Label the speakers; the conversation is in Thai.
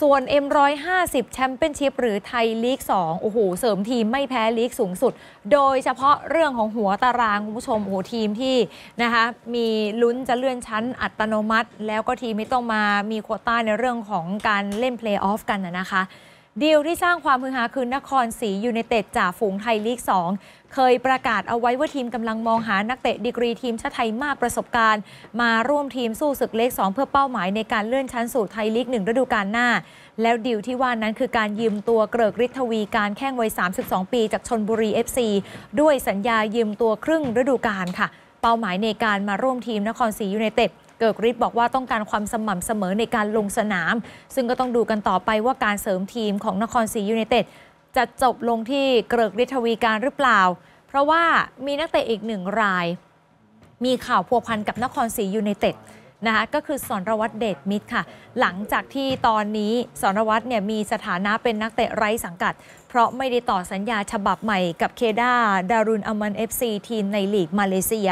Speaker 1: ส่วน M150 แชมเปี้ยนชิพหรือไทยลีก2โอ้โห เสริมทีมไม่แพ้ลีกสูงสุด โดยเฉพาะเรื่องของหัวตาราง คุณผู้ชมโอ้โหทีมที่นะคะมีลุ้นจะเลื่อนชั้นอัตโนมัติ แล้วก็ทีมไม่ต้องมามีโควต้าในเรื่องของการเล่นเพลย์ออฟกันนะคะดีลที่สร้างความฮือฮาคือนครศรียูไนเต็ดจ่าฝูงไทยลีก 2 เคยประกาศเอาไว้ว่าทีมกำลังมองหานักเตะดีกรีทีมชาติไทยมากประสบการณ์ มาร่วมทีมสู้ศึกเล็ก 2 เพื่อเป้าหมายในการเลื่อนชั้นสู่ไทยลีก1 ฤดูกาลหน้า แล้วดีลที่ว่านั้นคือการยืมตัวเกริกฤทธวีการแข้งวัย 32 ปีจากชนบุรี FC ด้วยสัญญายืมตัวครึ่งฤดูกาลค่ะ เป้าหมายในการมาร่วมทีมนครศรียูไนเต็ดเกิกฤทธิ์บอกว่าต้องการความสม่ำเสมอในการลงสนาม ซึ่งก็ต้องดูกันต่อไปว่าการเสริมทีมของนครศรียูไนเต็ดจะจบลงที่เกิกฤทธิ์ทวีการหรือเปล่า เพราะว่ามีนักเตะอีกหนึ่งราย มีข่าวพัวพันกับนครศรียูไนเต็ดนะคะก็คือสอนรวัตรเดชมิตรค่ะ หลังจากที่ตอนนี้สอนรวัตรเนี่ยมีสถานะเป็นนักเตะไร้สังกัด เพราะไม่ได้ต่อสัญญาฉบับใหม่กับเคดาดารุนอมันเอฟซีทีมในลีกมาเลเซีย